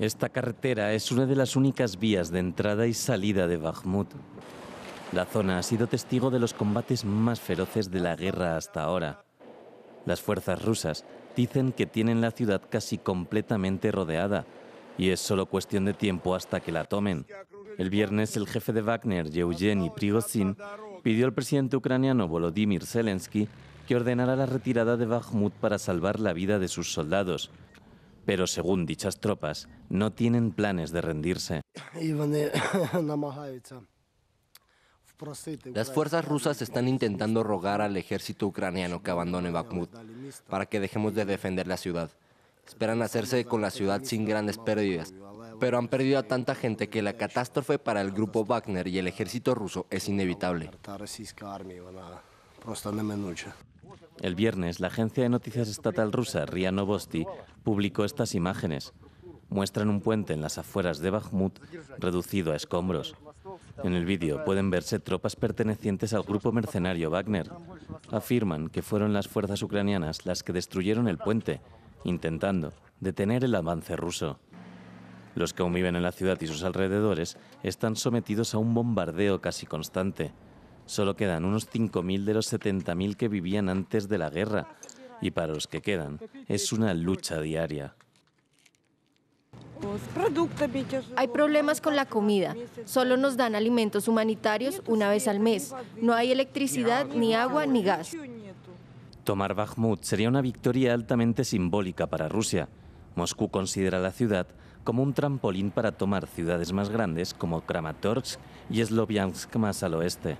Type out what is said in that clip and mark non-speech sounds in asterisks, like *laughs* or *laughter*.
Esta carretera es una de las únicas vías de entrada y salida de Bakhmut. La zona ha sido testigo de los combates más feroces de la guerra hasta ahora. Las fuerzas rusas dicen que tienen la ciudad casi completamente rodeada y es solo cuestión de tiempo hasta que la tomen. El viernes el jefe de Wagner, Yevgeny Prigozhin, pidió al presidente ucraniano Volodymyr Zelensky que ordenara la retirada de Bakhmut para salvar la vida de sus soldados pero según dichas tropas, no tienen planes de rendirse. *laughs* Las fuerzas rusas están intentando rogar al ejército ucraniano que abandone Bakhmut para que dejemos de defender la ciudad. Esperan hacerse con la ciudad sin grandes pérdidas, pero han perdido a tanta gente que la catástrofe para el grupo Wagner y el ejército ruso es inevitable. El viernes, la agencia de noticias estatal rusa RIA Novosti publicó estas imágenes. Muestran un puente en las afueras de Bakhmut reducido a escombros. En el vídeo pueden verse tropas pertenecientes al grupo mercenario Wagner. Afirman que fueron las fuerzas ucranianas las que destruyeron el puente, intentando detener el avance ruso. Los que aún viven en la ciudad y sus alrededores están sometidos a un bombardeo casi constante. Solo quedan unos 5.000 de los 70.000 que vivían antes de la guerra. Y para los que quedan, es una lucha diaria. Hay problemas con la comida. Solo nos dan alimentos humanitarios una vez al mes. No hay electricidad, ni agua, ni gas. Tomar Bakhmut sería una victoria altamente simbólica para Rusia. Moscú considera la ciudad como un trampolín para tomar ciudades más grandes como Kramatorsk y Sloviansk más al oeste.